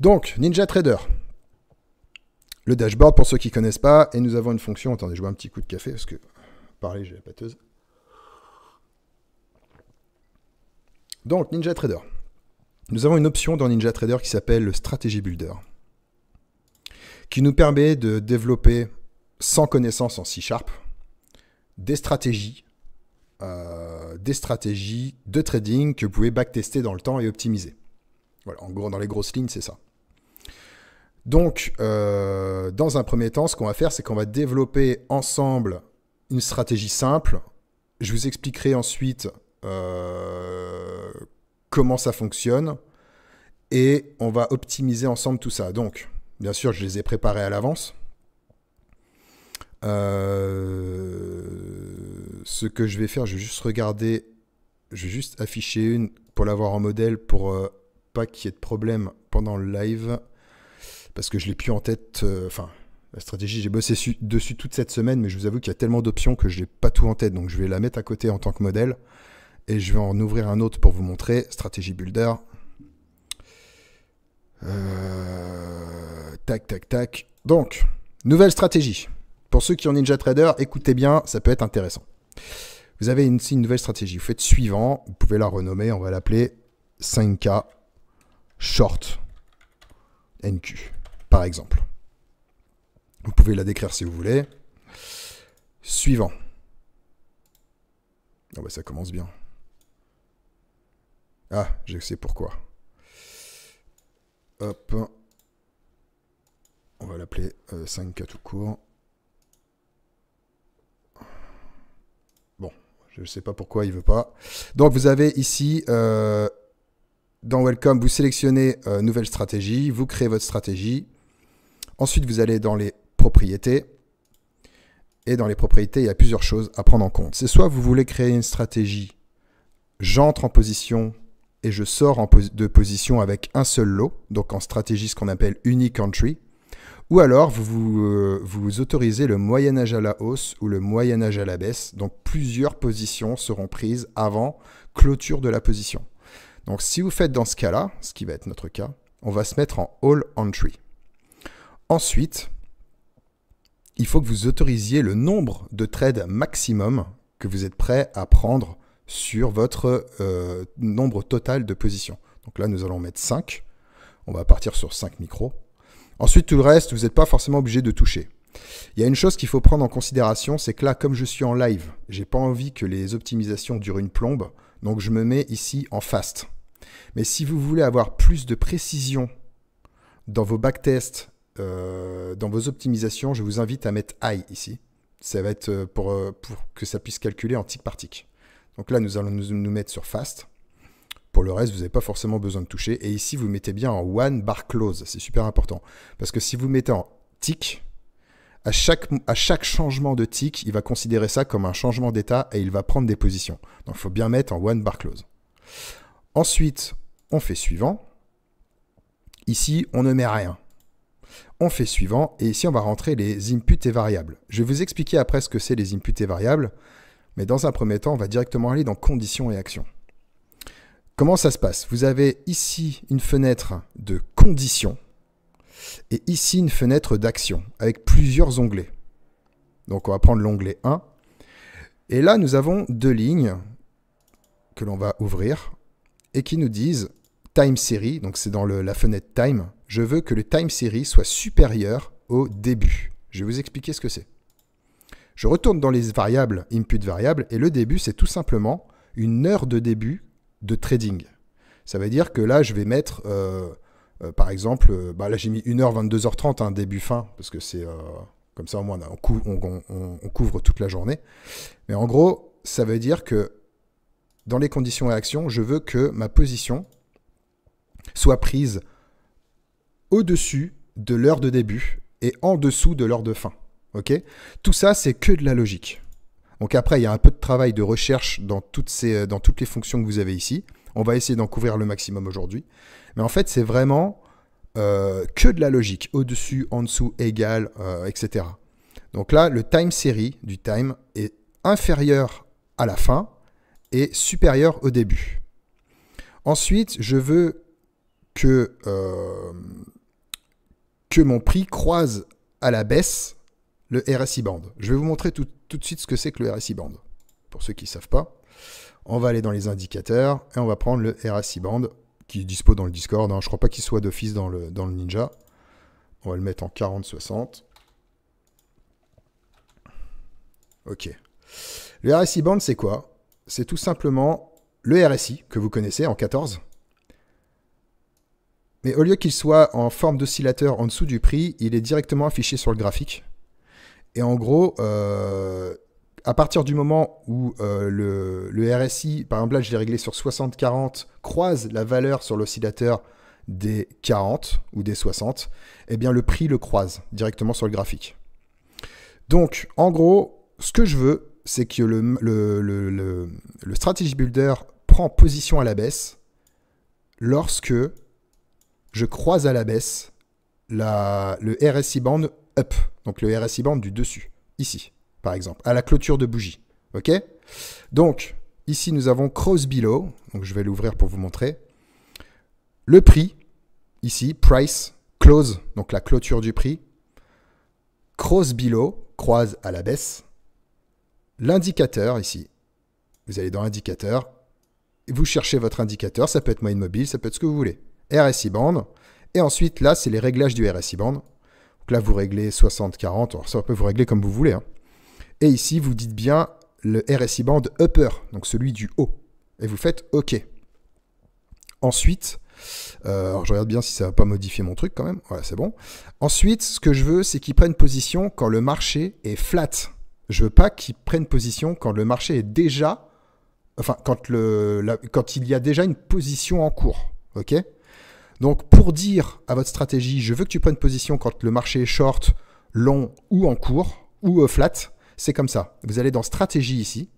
Donc, Ninja Trader. Le dashboard, pour ceux qui ne connaissent pas, et nous avons une fonction. Attendez, je bois un petit coup de café parce que, parler, j'ai la pâteuse. Donc, Ninja Trader. Nous avons une option dans Ninja Trader qui s'appelle le Strategy Builder, qui nous permet de développer, sans connaissance en C Sharp, des stratégies, euh, des stratégies de trading que vous pouvez backtester dans le temps et optimiser. Voilà, en gros, dans les grosses lignes, c'est ça. Donc, euh, dans un premier temps, ce qu'on va faire, c'est qu'on va développer ensemble une stratégie simple. Je vous expliquerai ensuite euh, comment ça fonctionne et on va optimiser ensemble tout ça. Donc, bien sûr, je les ai préparés à l'avance. Euh, ce que je vais faire, je vais juste regarder, je vais juste afficher une pour l'avoir en modèle pour pas qu'il y ait de problème pendant le live parce que je l'ai plus en tête. Euh, enfin, la stratégie, j'ai bossé dessus toute cette semaine, mais je vous avoue qu'il y a tellement d'options que je n'ai pas tout en tête. Donc, je vais la mettre à côté en tant que modèle et je vais en ouvrir un autre pour vous montrer. Stratégie Builder. Euh, tac, tac, tac. Donc, nouvelle stratégie. Pour ceux qui ont Ninja Trader, écoutez bien, ça peut être intéressant. Vous avez ici une nouvelle stratégie. Vous faites suivant. Vous pouvez la renommer. On va l'appeler 5K Short NQ par exemple. Vous pouvez la décrire si vous voulez. Suivant. Ah bah, ça commence bien. Ah, je sais pourquoi. Hop. On va l'appeler 5K euh, tout court. Bon, je ne sais pas pourquoi il veut pas. Donc vous avez ici, euh, dans Welcome, vous sélectionnez euh, Nouvelle stratégie, vous créez votre stratégie. Ensuite, vous allez dans les propriétés. Et dans les propriétés, il y a plusieurs choses à prendre en compte. C'est soit vous voulez créer une stratégie, j'entre en position et je sors de position avec un seul lot, donc en stratégie ce qu'on appelle unique entry, ou alors vous, vous euh, autorisez le moyen âge à la hausse ou le moyen âge à la baisse, donc plusieurs positions seront prises avant clôture de la position. Donc si vous faites dans ce cas-là, ce qui va être notre cas, on va se mettre en all entry. Ensuite, il faut que vous autorisiez le nombre de trades maximum que vous êtes prêt à prendre sur votre euh, nombre total de positions. Donc là, nous allons mettre 5. On va partir sur 5 micros. Ensuite, tout le reste, vous n'êtes pas forcément obligé de toucher. Il y a une chose qu'il faut prendre en considération, c'est que là, comme je suis en live, j'ai pas envie que les optimisations durent une plombe, donc je me mets ici en fast. Mais si vous voulez avoir plus de précision dans vos backtests euh, dans vos optimisations, je vous invite à mettre high ici. Ça va être euh, euh, pour, que ça puisse calculer en tick par tick. Donc là, nous allons nous, mettre sur fast. Pour le reste, vous n'avez pas forcément besoin de toucher. Et ici, vous mettez bien en one bar close. C'est super important. Parce que si vous mettez en tick, à chaque, à chaque changement de tick, il va considérer ça comme un changement d'état et il va prendre des positions. Donc il faut bien mettre en one bar close. Ensuite, on fait suivant. Ici, on ne met rien on fait suivant, et ici on va rentrer les inputs et variables. Je vais vous expliquer après ce que c'est les inputs et variables, mais dans un premier temps, on va directement aller dans conditions et actions. Comment ça se passe Vous avez ici une fenêtre de conditions, et ici une fenêtre d'action, avec plusieurs onglets. Donc on va prendre l'onglet 1, et là nous avons deux lignes que l'on va ouvrir, et qui nous disent time series, donc c'est dans la fenêtre time, je veux que le time series soit supérieur au début. Je vais vous expliquer ce que c'est. Je retourne dans les variables, input variables, et le début, c'est tout simplement une heure de début de trading. Ça veut dire que là, je vais mettre, euh, euh, par exemple, euh, bah là j'ai mis 1h, 22h30, un début-fin, parce que c'est comme ça au moins on, on, couvre toute la journée. Mais en gros, ça veut dire que dans les conditions et actions, je veux que ma position soit prise au-dessus de l'heure de début et en dessous de l'heure de fin. Ok Tout ça, c'est que de la logique. Donc après, il y a un peu de travail de recherche dans toutes, ces, euh, dans toutes les fonctions que vous avez ici. On va essayer d'en couvrir le maximum aujourd'hui. Mais en fait, c'est vraiment euh, que de la logique. Au-dessus, en dessous, égal, euh, etc. Donc là, le time série du time est inférieur à la fin et supérieur au début. Ensuite, je veux euh, que, mon prix croise à la baisse le RSI band. Je vais vous montrer tout, de suite ce que c'est que le RSI band. Pour ceux qui ne savent pas, on va aller dans les indicateurs et on va prendre le RSI band qui est dispo dans le Discord. Hein. Je ne crois pas qu'il soit d'office dans le, dans le Ninja. On va le mettre en 40-60. Ok. Le RSI band, c'est quoi C'est tout simplement le RSI que vous connaissez en 14 mais au lieu qu'il soit en forme d'oscillateur en dessous du prix, il est directement affiché sur le graphique. Et en gros, euh, à partir du moment où euh, le, RSI, par exemple là je l'ai réglé sur 60-40, croise la valeur sur l'oscillateur des 40 ou des 60, eh bien le prix le croise directement sur le graphique. Donc en gros, ce que je veux, c'est que le, le Strategy Builder prend position à la baisse lorsque je croise à la baisse le RSI band up, donc le RSI band du dessus, ici, par exemple, à la clôture de bougie. OK Donc, ici, nous avons cross below. Donc, je vais l'ouvrir pour vous montrer. Le prix, ici, price, close, donc la clôture du prix. Cross below, croise à la baisse. L'indicateur, ici. Vous allez dans indicateur. Vous cherchez votre indicateur. Ça peut être moyenne mobile, ça peut être ce que vous voulez. RSI band. Et ensuite, là, c'est les réglages du RSI band. Donc là, vous réglez 60-40. Alors, ça peut vous régler comme vous voulez. Hein. Et ici, vous dites bien le RSI band upper, donc celui du haut. Et vous faites OK. Ensuite, euh, alors je regarde bien si ça va pas modifier mon truc quand même. voilà c'est bon. Ensuite, ce que je veux, c'est qu'ils prennent position quand le marché est flat. Je veux pas qu'il prenne position quand le marché est déjà, enfin quand le, quand il y a déjà une position en cours. Ok donc pour dire à votre stratégie, je veux que tu prennes position quand le marché est short, long ou en cours ou euh, flat, c'est comme ça. Vous allez dans stratégie ici,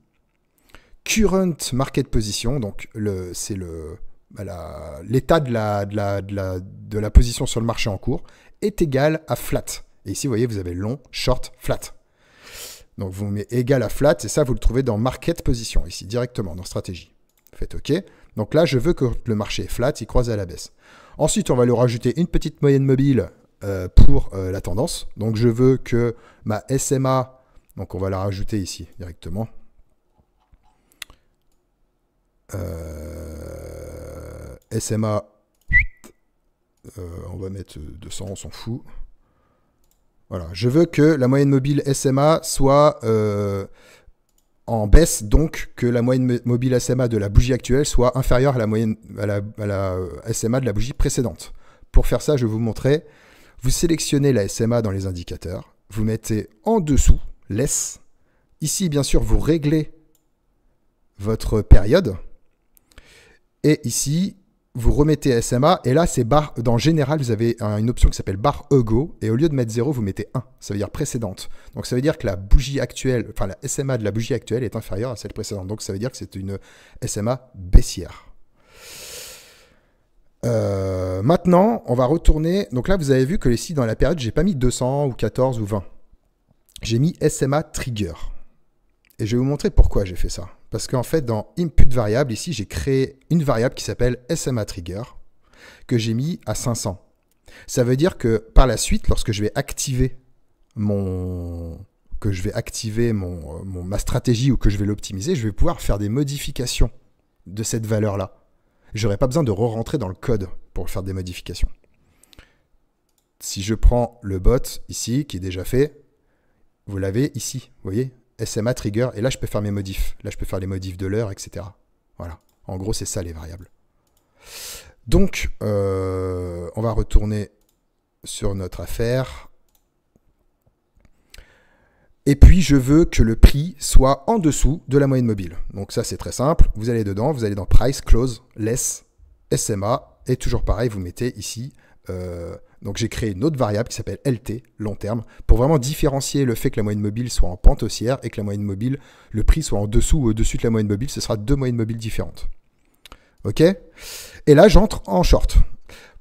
current market position, donc c'est le l'état de la, de la position sur le marché en cours est égal à flat. Et ici, vous voyez, vous avez long, short, flat. Donc vous mettez égal à flat, et ça, vous le trouvez dans market position, ici, directement, dans stratégie. faites OK. Donc là, je veux que le marché est flat, il croise à la baisse. Ensuite, on va lui rajouter une petite moyenne mobile euh, pour euh, la tendance. Donc, je veux que ma SMA, donc on va la rajouter ici directement. Euh, SMA, on va mettre 200, on s'en fout. Voilà, je veux que la moyenne mobile SMA soit en baisse donc que la moyenne mobile SMA de la bougie actuelle soit inférieure à la moyenne à la, SMA euh, de la bougie précédente. Pour faire ça, je vais vous montrer. Vous sélectionnez la SMA dans les indicateurs, vous mettez en dessous laisse. Ici, bien sûr, vous réglez votre période. Et ici, vous remettez SMA et là c'est barre dans général vous avez une option qui s'appelle barre ego et au lieu de mettre 0 vous mettez 1 ça veut dire précédente donc ça veut dire que la bougie actuelle enfin la SMA de la bougie actuelle est inférieure à celle précédente donc ça veut dire que c'est une SMA baissière euh, maintenant on va retourner donc là vous avez vu que ici dans la période j'ai pas mis 200 ou 14 ou 20 j'ai mis SMA trigger et je vais vous montrer pourquoi j'ai fait ça parce qu'en fait, dans input variable, ici, j'ai créé une variable qui s'appelle SMA trigger que j'ai mis à 500. Ça veut dire que par la suite, lorsque je vais activer mon que je vais activer mon, euh, ma stratégie ou que je vais l'optimiser, je vais pouvoir faire des modifications de cette valeur-là. n'aurai pas besoin de re-rentrer dans le code pour faire des modifications. Si je prends le bot ici, qui est déjà fait, vous l'avez ici, vous voyez SMA trigger, et là je peux faire mes modifs. Là je peux faire les modifs de l'heure, etc. Voilà. En gros, c'est ça les variables. Donc, euh, on va retourner sur notre affaire. Et puis, je veux que le prix soit en dessous de la moyenne mobile. Donc ça, c'est très simple. Vous allez dedans, vous allez dans Price, Close, Less, SMA. Et toujours pareil, vous mettez ici euh, donc j'ai créé une autre variable qui s'appelle LT, long terme, pour vraiment différencier le fait que la moyenne mobile soit en pente haussière et que la moyenne mobile, le prix soit en dessous ou au-dessus de la moyenne mobile, ce sera deux moyennes mobiles différentes. OK Et là, j'entre en short.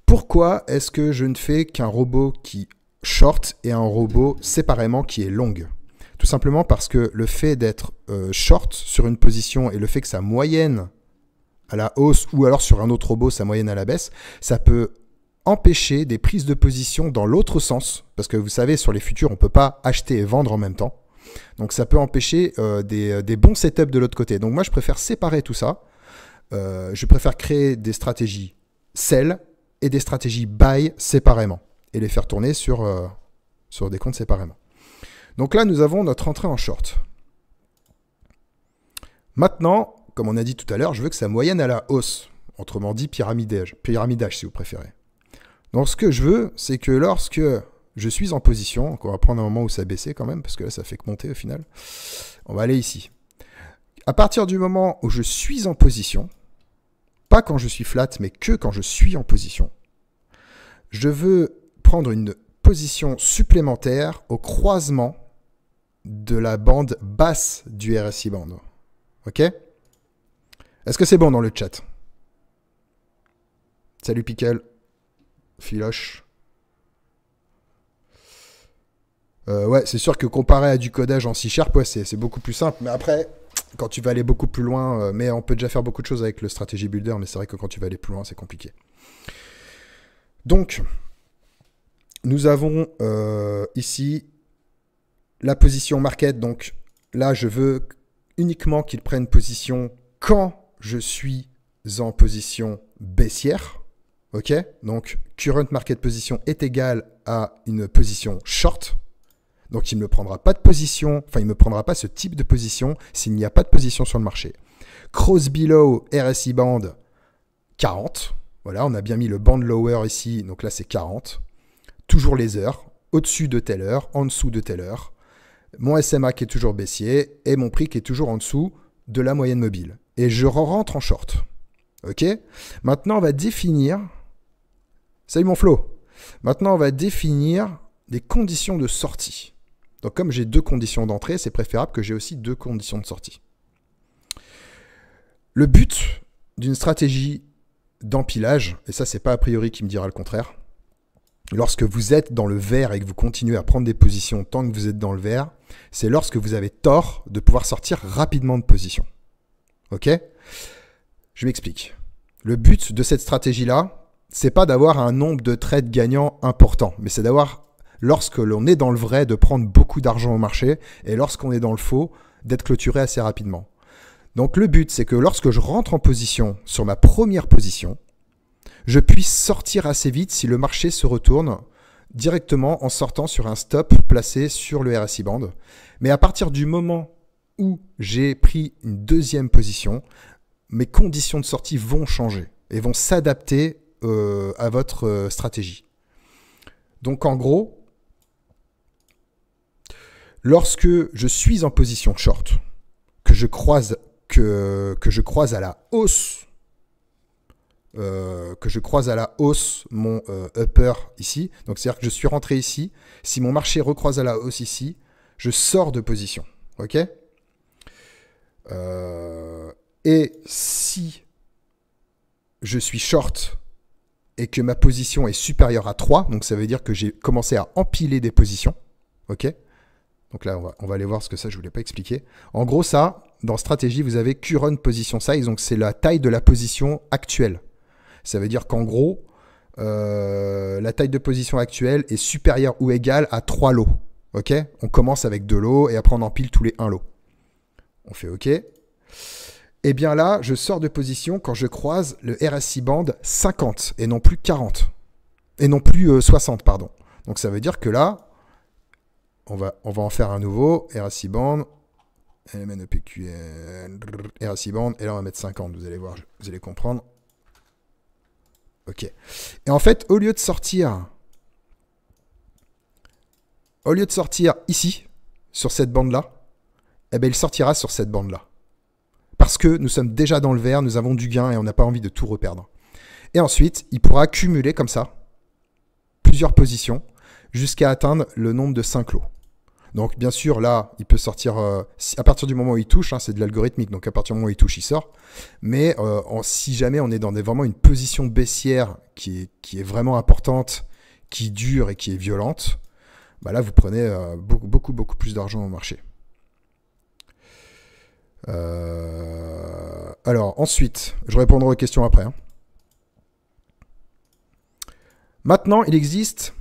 Pourquoi est-ce que je ne fais qu'un robot qui short et un robot séparément qui est long Tout simplement parce que le fait d'être euh, short sur une position et le fait que sa moyenne à la hausse ou alors sur un autre robot, sa moyenne à la baisse, ça peut empêcher des prises de position dans l'autre sens, parce que vous savez, sur les futurs, on ne peut pas acheter et vendre en même temps. Donc ça peut empêcher euh, euh, des, bons setups de l'autre côté. Donc moi, je préfère séparer tout ça. Euh, je préfère créer des stratégies sell et des stratégies buy séparément et les faire tourner sur, sur des comptes séparément. Donc là, nous avons notre entrée en short. Maintenant, comme on a dit tout à l'heure, je veux que ça moyenne à la hausse, autrement dit pyramidage si vous préférez. Donc ce que je veux, c'est que lorsque je suis en position, on va prendre un moment où ça baissait quand même, parce que là ça fait que monter au final, on va aller ici. À partir du moment où je suis en position, pas quand je suis flat, mais que quand je suis en position, je veux prendre une position supplémentaire au croisement de la bande basse du RSI band. Ok Est-ce que c'est bon dans le chat Salut Pickle Filoche. Euh, ouais, c'est sûr que comparé à du codage en C Sharp, c'est beaucoup plus simple. Mais après, quand tu vas aller beaucoup plus loin, euh, mais on peut déjà faire beaucoup de choses avec le stratégie builder, mais c'est vrai que quand tu vas aller plus loin, c'est compliqué. Donc, nous avons euh, ici la position market. Donc là, je veux uniquement qu'il prenne position quand je suis en position baissière. OK Donc, current market position est égal à une position short. Donc, il ne me prendra pas de position, enfin, il ne me prendra pas ce type de position s'il n'y a pas de position sur le marché. Cross below RSI band 40. Voilà, on a bien mis le band lower ici, donc là c'est 40. Toujours les heures, au-dessus de telle heure, en dessous de telle heure. Mon SMA qui est toujours baissier et mon prix qui est toujours en dessous de la moyenne mobile. Et je rentre en short. OK Maintenant, on va définir Salut mon Flo. Maintenant, on va définir des conditions de sortie. Donc comme j'ai deux conditions d'entrée, c'est préférable que j'ai aussi deux conditions de sortie. Le but d'une stratégie d'empilage, et ça c'est pas a priori qui me dira le contraire, lorsque vous êtes dans le vert et que vous continuez à prendre des positions tant que vous êtes dans le vert, c'est lorsque vous avez tort de pouvoir sortir rapidement de position. Ok Je m'explique. Le but de cette stratégie-là, c'est pas d'avoir un nombre de trades gagnants important, mais c'est d'avoir, lorsque l'on est dans le vrai, de prendre beaucoup d'argent au marché, et lorsqu'on est dans le faux, d'être clôturé assez rapidement. Donc le but, c'est que lorsque je rentre en position sur ma première position, je puisse sortir assez vite si le marché se retourne directement en sortant sur un stop placé sur le RSI band. Mais à partir du moment où j'ai pris une deuxième position, mes conditions de sortie vont changer et vont s'adapter euh, à votre euh, stratégie. Donc en gros, lorsque je suis en position short, que je croise, que, que je croise à la hausse, euh, que je croise à la hausse mon upper ici, donc c'est-à-dire que je suis rentré ici, si mon marché recroise à la hausse ici, je sors de position. Ok Et si je suis short et que ma position est supérieure à 3, donc ça veut dire que j'ai commencé à empiler des positions. OK Donc là, on va, aller voir ce que ça, je ne voulais pas expliquer. En gros, ça, dans stratégie, vous avez current position size, donc c'est la taille de la position actuelle. Ça veut dire qu'en gros, euh, la taille de position actuelle est supérieure ou égale à 3 lots. OK On commence avec 2 lots et après on empile tous les 1 lot. On fait OK. Et eh bien là, je sors de position quand je croise le RSI band 50 et non plus 40. Et non plus 60, euh, pardon. Donc ça veut dire que là, on va, on va en faire un nouveau. RSI band, LMNEPQL, e RSI band. Et là, on va mettre 50. Vous allez voir, vous allez comprendre. Ok. Et en fait, au lieu de sortir, au lieu de sortir ici, sur cette bande-là, eh bien, il sortira sur cette bande-là parce que nous sommes déjà dans le vert, nous avons du gain et on n'a pas envie de tout reperdre. Et ensuite, il pourra accumuler comme ça plusieurs positions jusqu'à atteindre le nombre de 5 lots. Donc bien sûr, là, il peut sortir, euh, à partir du moment où il touche, hein, c'est de l'algorithmique, donc à partir du moment où il touche, il sort. Mais euh, en, si jamais on est dans vraiment une position baissière qui est, vraiment importante, qui dure et qui est violente, bah là, vous prenez euh, beaucoup, beaucoup, beaucoup plus d'argent au marché. Euh, alors, ensuite, je répondrai aux questions après. Hein. Maintenant, il existe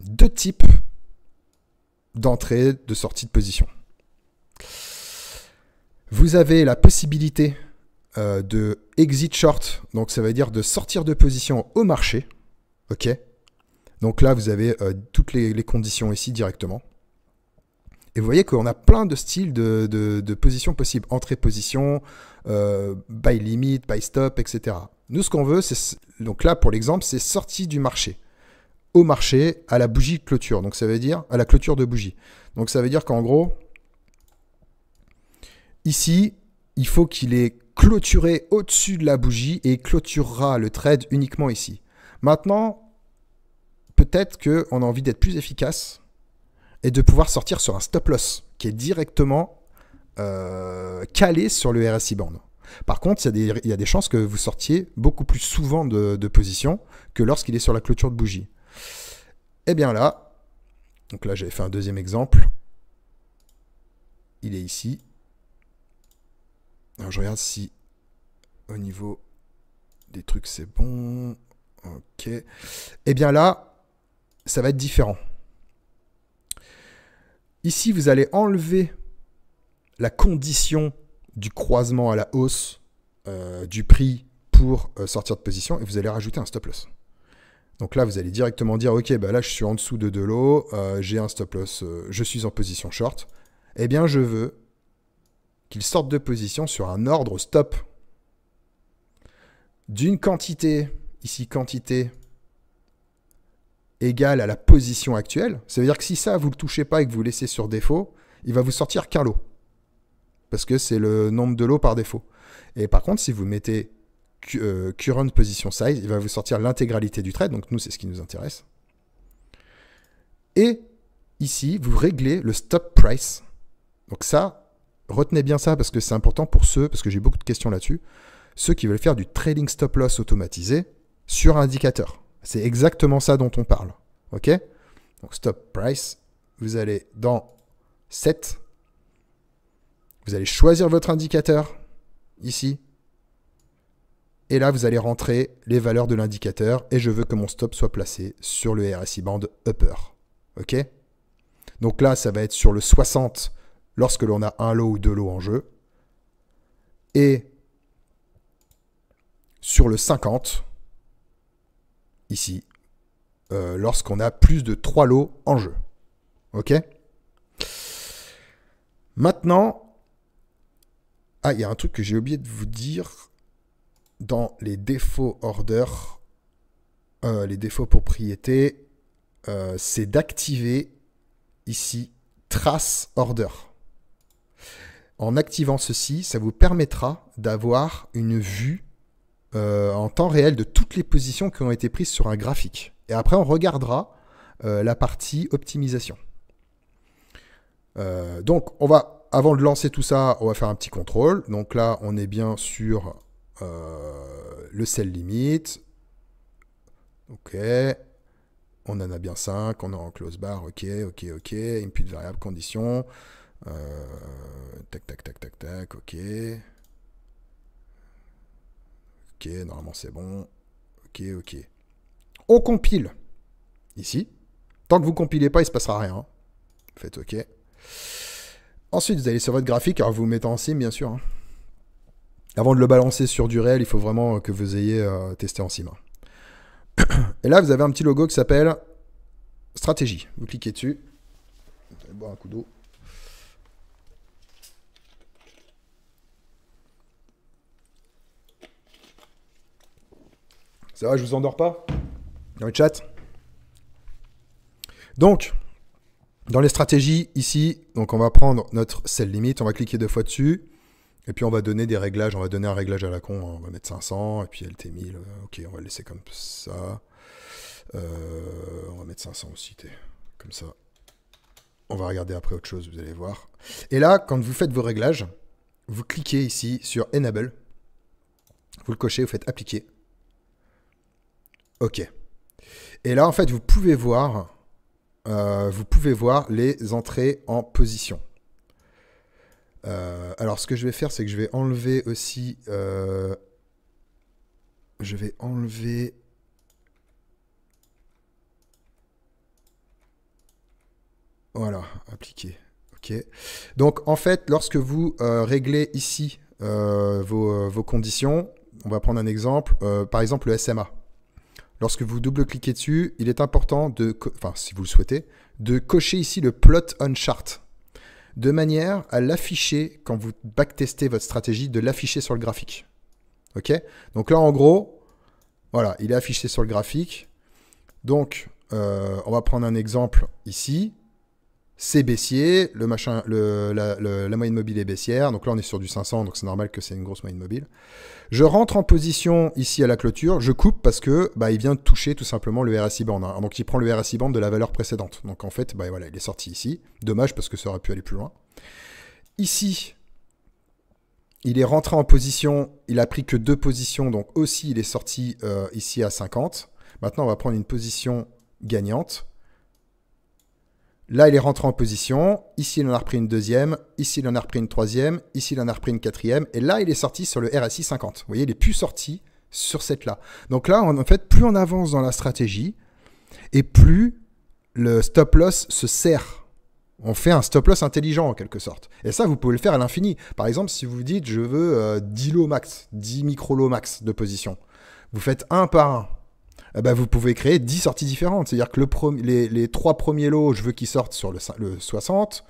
deux types d'entrée, de sortie de position. Vous avez la possibilité euh, de exit short, donc ça veut dire de sortir de position au marché. Ok Donc là, vous avez euh, toutes les conditions ici directement. Et vous voyez qu'on a plein de styles de, positions possibles. Entrée-position, euh, buy limit, buy stop, etc. Nous, ce qu'on veut, c'est donc là, pour l'exemple, c'est sortie du marché. Au marché, à la bougie de clôture. Donc ça veut dire à la clôture de bougie. Donc ça veut dire qu'en gros, ici, il faut qu'il est clôturé au-dessus de la bougie et clôturera le trade uniquement ici. Maintenant, peut-être qu'on a envie d'être plus efficace et de pouvoir sortir sur un stop loss qui est directement euh, calé sur le RSI band. Par contre, il y, a des chances que vous sortiez beaucoup plus souvent de, position que lorsqu'il est sur la clôture de bougie. Et eh bien là, donc là j'avais fait un deuxième exemple. Il est ici. je regarde si au niveau des trucs c'est bon. Ok. Et eh bien là, ça va être différent. Ici, vous allez enlever la condition du croisement à la hausse euh, du prix pour euh, sortir de position et vous allez rajouter un stop loss. Donc là, vous allez directement dire, OK, bah là, je suis en dessous de de l'eau euh, j'ai un stop loss, je suis en position short. Eh bien, je veux qu'il sorte de position sur un ordre stop d'une quantité, ici quantité, égal à la position actuelle, ça veut dire que si ça, vous ne le touchez pas et que vous laissez sur défaut, il va vous sortir qu'un lot. Parce que c'est le nombre de lots par défaut. Et par contre, si vous mettez euh, current position size, il va vous sortir l'intégralité du trade. Donc nous, c'est ce qui nous intéresse. Et ici, vous réglez le stop price. Donc ça, retenez bien ça parce que c'est important pour ceux, parce que j'ai beaucoup de questions là-dessus, ceux qui veulent faire du trading stop loss automatisé sur indicateur. C'est exactement ça dont on parle. OK Donc stop price, vous allez dans 7. Vous allez choisir votre indicateur ici. Et là, vous allez rentrer les valeurs de l'indicateur et je veux que mon stop soit placé sur le RSI band upper. OK Donc là, ça va être sur le 60 lorsque l'on a un lot ou deux lots en jeu. Et sur le 50 ici, euh, lorsqu'on a plus de 3 lots en jeu. Ok Maintenant, ah, il y a un truc que j'ai oublié de vous dire dans les défauts order, euh, les défauts propriétés, euh, c'est d'activer ici trace order. En activant ceci, ça vous permettra d'avoir une vue euh, en temps réel de toutes les positions qui ont été prises sur un graphique. Et après, on regardera euh, la partie optimisation. Euh, donc, on va, avant de lancer tout ça, on va faire un petit contrôle. Donc là, on est bien sur le sell limit. OK. On en a bien 5. On est en close bar. OK, OK, OK. Input variable condition. tac, tac, tac, tac, tac. OK. Ok, normalement c'est bon. Ok, ok. On compile. Ici. Tant que vous compilez pas, il se passera rien. Vous hein. faites OK. Ensuite, vous allez sur votre graphique. Alors, vous mettez en sim, bien sûr. Hein. Avant de le balancer sur du réel, il faut vraiment que vous ayez euh, testé en sim. Hein. Et là, vous avez un petit logo qui s'appelle stratégie. Vous cliquez dessus. Vous allez boire un coup d'eau. Ça va, je vous endors pas Dans le chat Donc, dans les stratégies, ici, donc on va prendre notre sell limite, on va cliquer deux fois dessus, et puis on va donner des réglages, on va donner un réglage à la con, on va mettre 500, et puis LT1000, euh, ok, on va le laisser comme ça. Euh, on va mettre 500 aussi, comme ça. On va regarder après autre chose, vous allez voir. Et là, quand vous faites vos réglages, vous cliquez ici sur Enable, vous le cochez, vous faites Appliquer. Ok. Et là, en fait, vous pouvez voir, euh, vous pouvez voir les entrées en position. Euh, alors, ce que je vais faire, c'est que je vais enlever aussi, euh, je vais enlever. Voilà, appliquer. Ok. Donc, en fait, lorsque vous réglez ici vos, vos, conditions, on va prendre un exemple. par exemple, le SMA. Lorsque vous double-cliquez dessus, il est important de, enfin si vous le souhaitez, de cocher ici le plot on chart, de manière à l'afficher quand vous backtestez votre stratégie, de l'afficher sur le graphique. Ok Donc là en gros, voilà, il est affiché sur le graphique. Donc euh, on va prendre un exemple ici c'est baissier, le machin, la, moyenne mobile est baissière, donc là on est sur du 500, donc c'est normal que c'est une grosse moyenne mobile. Je rentre en position ici à la clôture, je coupe parce que bah, il vient de toucher tout simplement le RSI band, hein. donc il prend le RSI band de la valeur précédente. Donc en fait, bah, voilà, il est sorti ici, dommage parce que ça aurait pu aller plus loin. Ici, il est rentré en position, il a pris que deux positions, donc aussi il est sorti euh, ici à 50. Maintenant on va prendre une position gagnante Là, il est rentré en position. Ici, il en a repris une deuxième. Ici, il en a repris une troisième. Ici, il en a repris une quatrième. Et là, il est sorti sur le RSI 50. Vous voyez, il n'est plus sorti sur cette là. Donc là, en fait, plus on avance dans la stratégie et plus le stop loss se serre. On fait un stop loss intelligent en quelque sorte. Et ça, vous pouvez le faire à l'infini. Par exemple, si vous dites je veux 10 euh, lots max, 10 micro lots max de position, vous faites un par un. Eh ben, vous pouvez créer 10 sorties différentes. C'est-à-dire que le les, les 3 premiers lots, je veux qu'ils sortent sur le, 60.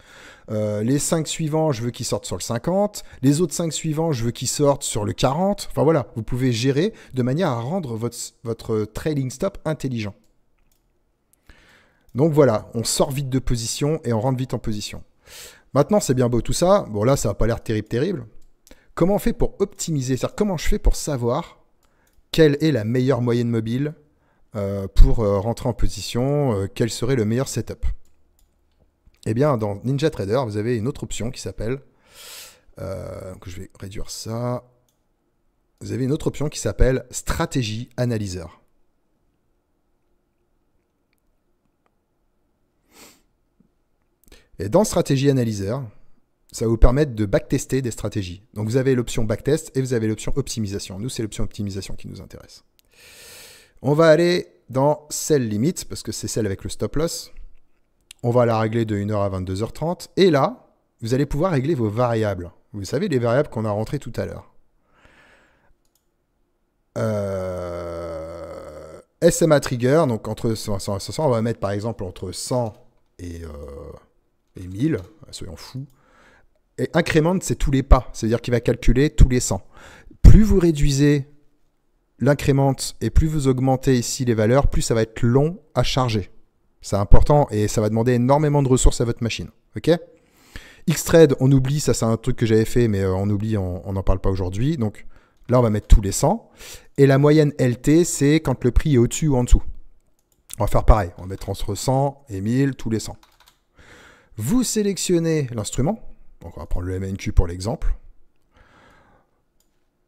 Euh, les 5 suivants, je veux qu'ils sortent sur le 50. Les autres 5 suivants, je veux qu'ils sortent sur le 40. Enfin voilà, vous pouvez gérer de manière à rendre votre, votre trailing stop intelligent. Donc voilà, on sort vite de position et on rentre vite en position. Maintenant, c'est bien beau tout ça. Bon là, ça n'a pas l'air terrible, terrible. Comment on fait pour optimiser C'est-à-dire comment je fais pour savoir quelle est la meilleure moyenne mobile euh, pour euh, rentrer en position, euh, quel serait le meilleur setup Eh bien, dans NinjaTrader, vous avez une autre option qui s'appelle... je vais réduire ça. Vous avez une autre option qui s'appelle Stratégie Analyseur. Et dans Stratégie Analyseur, ça va vous permettre de backtester des stratégies. Donc vous avez l'option backtest et vous avez l'option optimisation. Nous, c'est l'option optimisation qui nous intéresse. On va aller dans celle limite, parce que c'est celle avec le stop loss. On va la régler de 1h à 22h30. Et là, vous allez pouvoir régler vos variables. Vous savez, les variables qu'on a rentrées tout à l'heure. Euh, SMA trigger, donc entre 100 et 500, on va mettre par exemple entre 100 et, euh, et 1000, soyons fous. Et incrémente, c'est tous les pas, c'est-à-dire qu'il va calculer tous les 100. Plus vous réduisez l'incrémente et plus vous augmentez ici les valeurs, plus ça va être long à charger. C'est important et ça va demander énormément de ressources à votre machine. Ok Xtrade, on oublie, ça c'est un truc que j'avais fait, mais euh, on oublie, on n'en parle pas aujourd'hui. Donc là, on va mettre tous les 100. Et la moyenne LT, c'est quand le prix est au-dessus ou en dessous. On va faire pareil, on va mettre entre 100 et 1000, tous les 100. Vous sélectionnez l'instrument, on va prendre le MNQ pour l'exemple.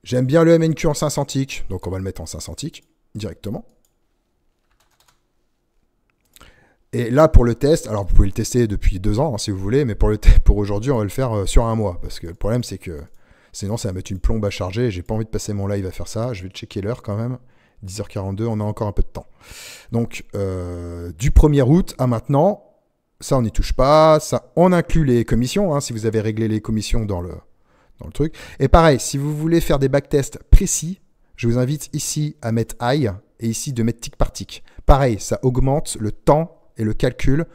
J'aime bien le MNQ en 500 centiques, donc on va le mettre en 5 centiques directement. Et là, pour le test, alors vous pouvez le tester depuis deux ans hein, si vous voulez, mais pour, aujourd'hui, on va le faire euh, sur un mois. Parce que le problème, c'est que sinon, ça va mettre une plombe à charger. J'ai pas envie de passer mon live à faire ça. Je vais checker l'heure quand même. 10h42, on a encore un peu de temps. Donc, euh, du 1er août à maintenant, ça, on n'y touche pas. Ça, on inclut les commissions. Hein, si vous avez réglé les commissions dans le, le truc. Et pareil, si vous voulez faire des backtests précis, je vous invite ici à mettre high et ici de mettre tick par tick. Pareil, ça augmente le temps et le calcul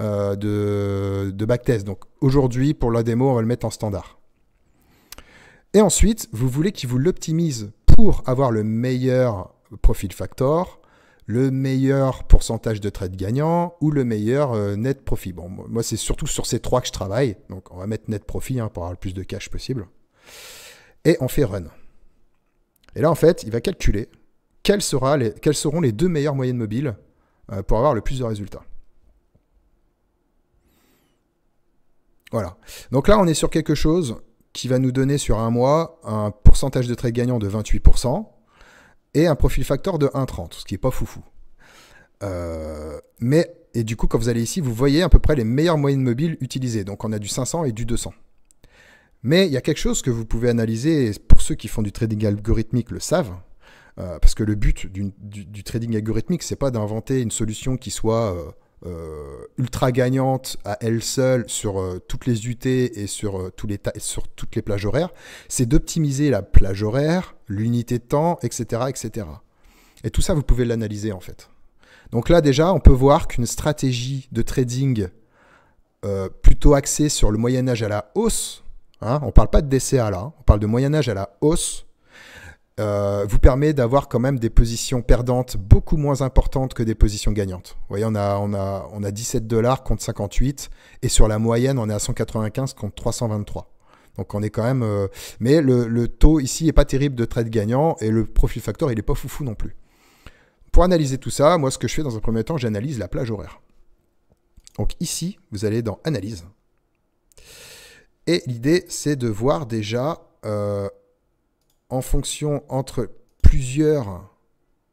euh, de, de backtest. Donc aujourd'hui, pour la démo, on va le mettre en standard. Et ensuite, vous voulez qu'il vous l'optimise pour avoir le meilleur profil factor, le meilleur pourcentage de trades gagnants ou le meilleur euh, net profit. Bon, moi, c'est surtout sur ces trois que je travaille. Donc, on va mettre net profit hein, pour avoir le plus de cash possible. Et on fait run. Et là, en fait, il va calculer quels sera seront les deux meilleurs moyennes mobiles euh, pour avoir le plus de résultats. Voilà. Donc là, on est sur quelque chose qui va nous donner sur un mois un pourcentage de trades gagnants de 28% et un profil facteur de 1,30, ce qui n'est pas foufou. Euh, mais, et du coup, quand vous allez ici, vous voyez à peu près les meilleures moyennes mobiles utilisées. Donc, on a du 500 et du 200. Mais il y a quelque chose que vous pouvez analyser, et pour ceux qui font du trading algorithmique le savent, euh, parce que le but du, trading algorithmique, c'est pas d'inventer une solution qui soit euh, euh, ultra gagnante à elle seule sur euh, toutes les UT et sur, euh, tous sur toutes les plages horaires, c'est d'optimiser la plage horaire, l'unité de temps, etc., etc. Et tout ça, vous pouvez l'analyser en fait. Donc là déjà, on peut voir qu'une stratégie de trading plutôt axée sur le Moyen Âge à la hausse, hein, on ne parle pas de DCA là, hein, on parle de Moyen Âge à la hausse, euh, vous permet d'avoir quand même des positions perdantes beaucoup moins importantes que des positions gagnantes. Vous voyez, on a, on a, on a 17 dollars contre 58, et sur la moyenne, on est à 195 contre 323. Donc on est quand même... Euh, mais le, taux ici n'est pas terrible de trade gagnant, et le profil factor, il n'est pas foufou non plus. Pour analyser tout ça, moi, ce que je fais dans un premier temps, j'analyse la plage horaire. Donc ici, vous allez dans Analyse. Et l'idée, c'est de voir déjà... Euh, en fonction entre plusieurs...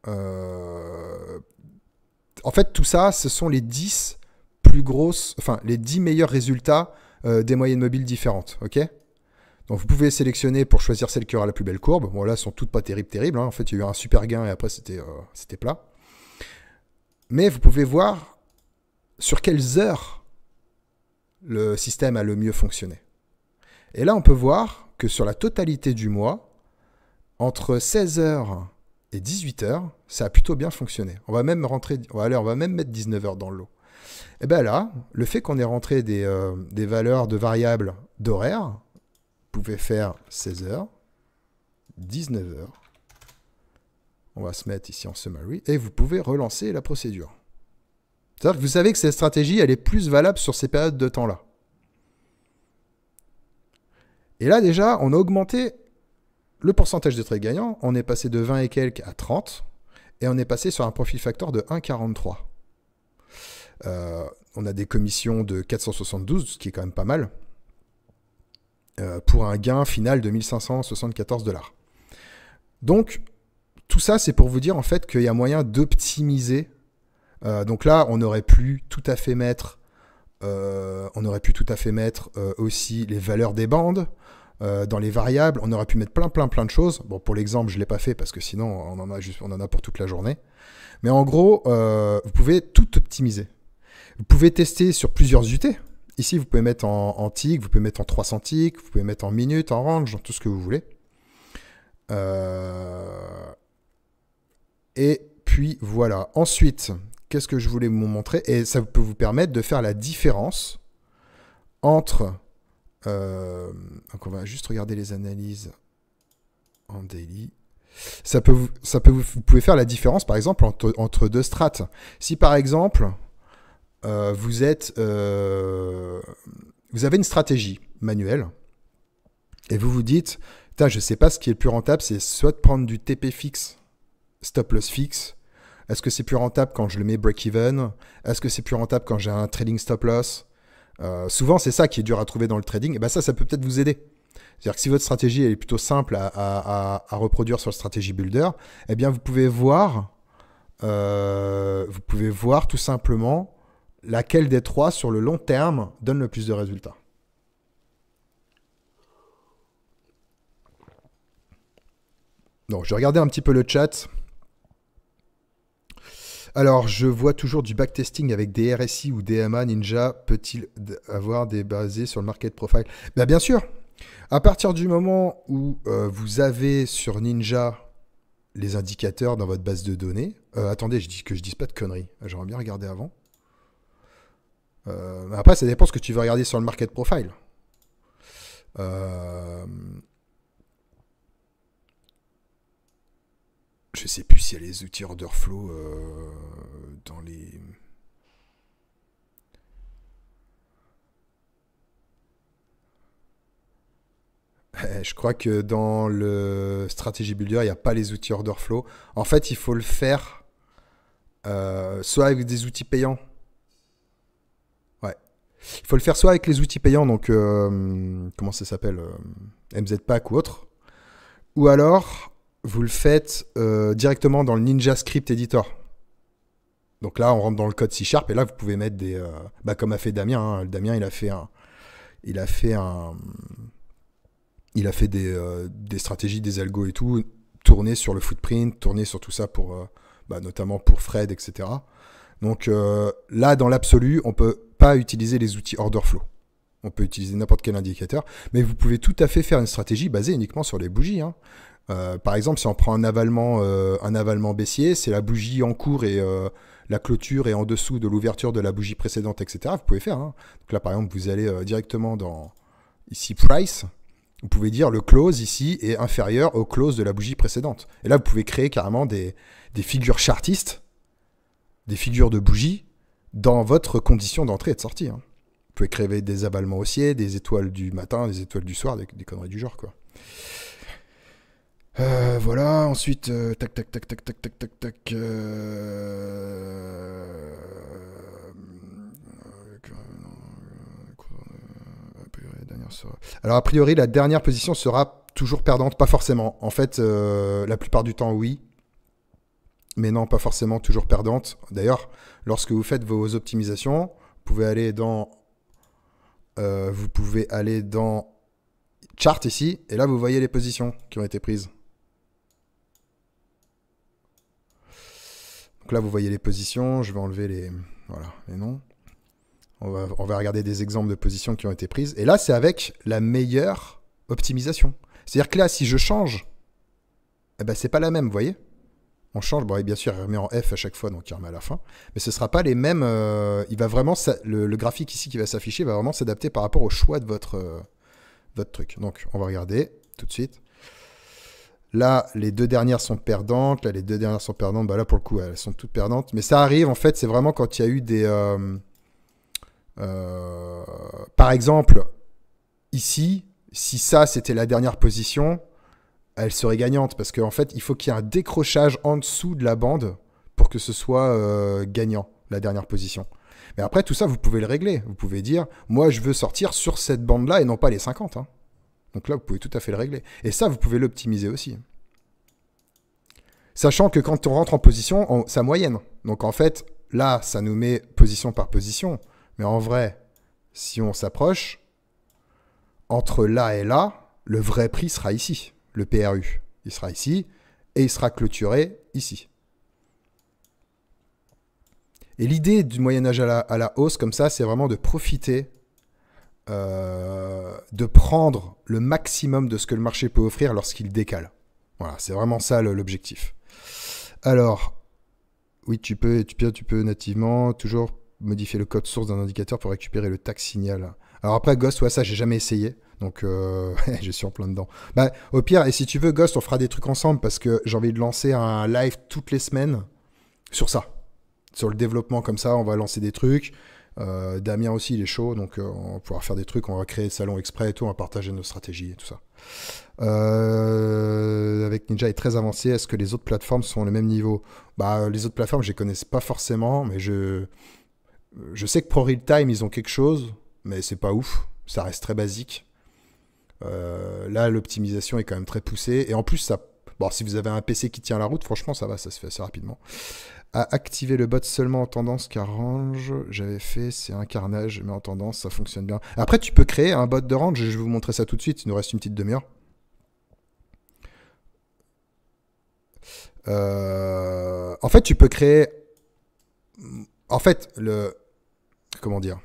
Euh, en fait, tout ça, ce sont les 10 plus grosses, enfin les 10 meilleurs résultats euh, des moyennes mobiles différentes. ok donc vous pouvez sélectionner pour choisir celle qui aura la plus belle courbe. Bon là, elles sont toutes pas terribles, terribles. Hein. En fait, il y a eu un super gain et après c'était euh, c'était plat. Mais vous pouvez voir sur quelles heures le système a le mieux fonctionné. Et là, on peut voir que sur la totalité du mois, entre 16h et 18h, ça a plutôt bien fonctionné. On va même rentrer, on va même mettre 19h dans l'eau. Et eh bien là, le fait qu'on ait rentré des, euh, des valeurs de variables d'horaire, vous pouvez faire 16h, 19h. On va se mettre ici en summary et vous pouvez relancer la procédure. C'est-à-dire que vous savez que cette stratégie, elle est plus valable sur ces périodes de temps-là. Et là, déjà, on a augmenté le pourcentage de trades gagnants, on est passé de 20 et quelques à 30, et on est passé sur un profit factor de 1,43. Euh, on a des commissions de 472, ce qui est quand même pas mal, euh, pour un gain final de 1574 dollars. Donc, tout ça, c'est pour vous dire en fait qu'il y a moyen d'optimiser. Euh, donc là, on aurait pu tout à fait mettre, on aurait pu tout à fait mettre aussi les valeurs des bandes. Euh, dans les variables, on aurait pu mettre plein, plein, plein de choses. Bon, pour l'exemple, je ne l'ai pas fait parce que sinon, on en a, juste, on en a pour toute la journée. Mais en gros, euh, vous pouvez tout optimiser. Vous pouvez tester sur plusieurs UT. Ici, vous pouvez mettre en, tic, vous pouvez mettre en 300 TIC, vous pouvez mettre en minutes, en range, tout ce que vous voulez. Euh, et puis voilà. Ensuite, qu'est-ce que je voulais vous montrer Et ça peut vous permettre de faire la différence entre euh, donc on va juste regarder les analyses en daily. Ça peut, vous, ça peut vous, pouvez faire la différence, par exemple, entre, deux strates. Si, par exemple, euh, vous êtes, euh, vous avez une stratégie manuelle et vous vous dites, je ne sais pas ce qui est le plus rentable, c'est soit de prendre du TP fixe, stop loss fixe. Est-ce que c'est plus rentable quand je le mets break even Est-ce que c'est plus rentable quand j'ai un trading stop loss euh, souvent, c'est ça qui est dur à trouver dans le trading. Et ben ça, ça peut peut-être vous aider. C'est-à-dire que si votre stratégie est plutôt simple à, reproduire sur le stratégie builder, eh bien, vous pouvez voir, euh, vous pouvez voir tout simplement laquelle des trois sur le long terme donne le plus de résultats. Donc, je regarder un petit peu le chat. Alors, je vois toujours du backtesting avec des RSI ou DMA. Ninja peut-il avoir des basés sur le market profile bah, Bien sûr. À partir du moment où euh, vous avez sur Ninja les indicateurs dans votre base de données. Euh, attendez, je dis que je dise pas de conneries. J'aimerais bien regarder avant. Euh, après, ça dépend ce que tu veux regarder sur le market profile. Euh, je sais plus s'il y a les outils order flow euh, dans les. Eh, je crois que dans le stratégie builder, il n'y a pas les outils order flow. En fait, il faut le faire euh, soit avec des outils payants. Ouais. Il faut le faire soit avec les outils payants, donc euh, comment ça s'appelle MZ Pack ou autre. Ou alors vous le faites euh, directement dans le Ninja Script Editor. Donc là, on rentre dans le code C Sharp et là, vous pouvez mettre des. Euh, bah, comme a fait Damien. Hein. Damien, il a fait un. Il a fait un. Il a fait des, euh, stratégies, des algos et tout, tourner sur le footprint, tourner sur tout ça pour. Bah, notamment pour Fred, etc. Donc là, dans l'absolu, on peut pas utiliser les outils order flow on peut utiliser n'importe quel indicateur, mais vous pouvez tout à fait faire une stratégie basée uniquement sur les bougies. Hein. Euh, par exemple, si on prend un avalement, euh, un baissier, c'est la bougie en cours et euh, la clôture est en dessous de l'ouverture de la bougie précédente, etc. Vous pouvez faire. Hein. là, par exemple, vous allez directement dans ici price. Vous pouvez dire le close ici est inférieur au close de la bougie précédente. Et là, vous pouvez créer carrément des, figures chartistes, des figures de bougies dans votre condition d'entrée et de sortie. Hein. Vous pouvez créer des avalements haussiers, des étoiles du matin, des étoiles du soir, des, conneries du genre, quoi. Euh, voilà, ensuite, euh, tac, tac, tac, tac, tac, tac, tac, tac. Euh, Alors, a priori, la dernière position sera toujours perdante, pas forcément. En fait, la plupart du temps, oui. Mais non, pas forcément toujours perdante. D'ailleurs, lorsque vous faites vos optimisations, vous pouvez aller dans euh, vous pouvez aller dans chart ici, et là vous voyez les positions qui ont été prises. Donc là vous voyez les positions, je vais enlever les, voilà, les noms. On va, on va regarder des exemples de positions qui ont été prises. Et là c'est avec la meilleure optimisation. C'est-à-dire que là si je change, eh ben, c'est pas la même, vous voyez on change. Bon, et bien sûr, il remet en F à chaque fois, donc il remet à la fin. Mais ce ne sera pas les mêmes. Euh, il va vraiment le, graphique ici qui va s'afficher va vraiment s'adapter par rapport au choix de votre, euh, votre truc. Donc, on va regarder tout de suite. Là, les deux dernières sont perdantes. Là, les deux dernières sont perdantes. Bah, là, pour le coup, elles sont toutes perdantes. Mais ça arrive, en fait, c'est vraiment quand il y a eu des... Euh, par exemple, ici, si ça, c'était la dernière position, elle serait gagnante parce qu'en fait, il faut qu'il y ait un décrochage en dessous de la bande pour que ce soit euh, gagnant, la dernière position. Mais après, tout ça, vous pouvez le régler. Vous pouvez dire, moi, je veux sortir sur cette bande-là et non pas les 50. Hein. Donc là, vous pouvez tout à fait le régler. Et ça, vous pouvez l'optimiser aussi. Sachant que quand on rentre en position, ça moyenne. Donc en fait, là, ça nous met position par position. Mais en vrai, si on s'approche, entre là et là, le vrai prix sera ici le PRU. Il sera ici et il sera clôturé ici. Et l'idée du Moyen Âge à la, hausse comme ça, c'est vraiment de profiter, euh, de prendre le maximum de ce que le marché peut offrir lorsqu'il décale. Voilà, c'est vraiment ça l'objectif. Alors, oui, tu peux, tu peux, tu peux nativement toujours modifier le code source d'un indicateur pour récupérer le tax signal. Alors après, Ghost, ouais, ça, j'ai jamais essayé. Donc, euh, j'ai suis en plein dedans. Bah, au pire, et si tu veux, Ghost, on fera des trucs ensemble parce que j'ai envie de lancer un live toutes les semaines sur ça. Sur le développement comme ça, on va lancer des trucs. Euh, Damien aussi, il est chaud, donc euh, on va pouvoir faire des trucs, on va créer le salon exprès et tout, on va partager nos stratégies et tout ça. Euh, avec Ninja est très avancé, est-ce que les autres plateformes sont au même niveau Bah les autres plateformes, je les connais pas forcément, mais je je sais que Pro Real Time, ils ont quelque chose, mais c'est pas ouf, ça reste très basique. Euh, là, l'optimisation est quand même très poussée. Et en plus, ça, bon, si vous avez un PC qui tient la route, franchement, ça va, ça se fait assez rapidement. À activer le bot seulement en tendance car range, j'avais fait, c'est un carnage, mais en tendance, ça fonctionne bien. Après, tu peux créer un bot de range, je vais vous montrer ça tout de suite, il nous reste une petite demi-heure. Euh, en fait, tu peux créer. En fait, le. Comment dire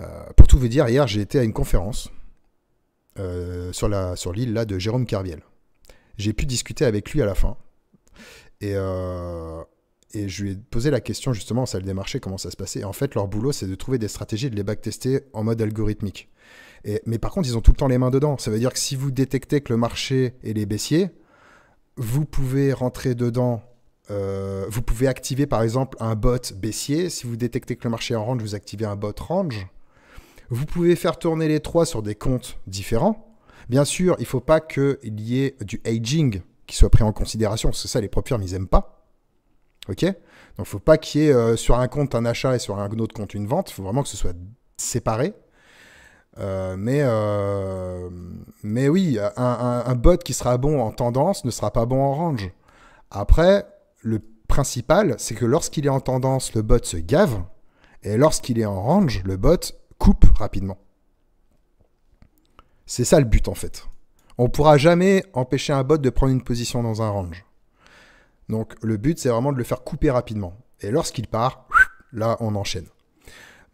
euh, Pour tout vous dire, hier, j'ai été à une conférence euh, sur l'île là de Jérôme Carviel. J'ai pu discuter avec lui à la fin. Et, euh, et je lui ai posé la question justement en salle des marchés comment ça se passait. en fait, leur boulot, c'est de trouver des stratégies, de les backtester en mode algorithmique. mais par contre, ils ont tout le temps les mains dedans. Ça veut dire que si vous détectez que le marché est les baissiers, vous pouvez rentrer dedans. Euh, vous pouvez activer par exemple un bot baissier. Si vous détectez que le marché est en range, vous activez un bot range. Vous pouvez faire tourner les trois sur des comptes différents. Bien sûr, il ne faut pas qu'il y ait du aging qui soit pris en considération. C'est ça, les propres firmes, ils n'aiment pas. OK Donc, il ne faut pas qu'il y ait euh, sur un compte un achat et sur un autre compte une vente. Il faut vraiment que ce soit séparé. Euh, mais, euh, mais oui, un, bot qui sera bon en tendance ne sera pas bon en range. Après, le principal, c'est que lorsqu'il est en tendance, le bot se gave. Et lorsqu'il est en range, le bot coupe rapidement. C'est ça le but en fait. On ne pourra jamais empêcher un bot de prendre une position dans un range. Donc le but c'est vraiment de le faire couper rapidement. Et lorsqu'il part, là on enchaîne.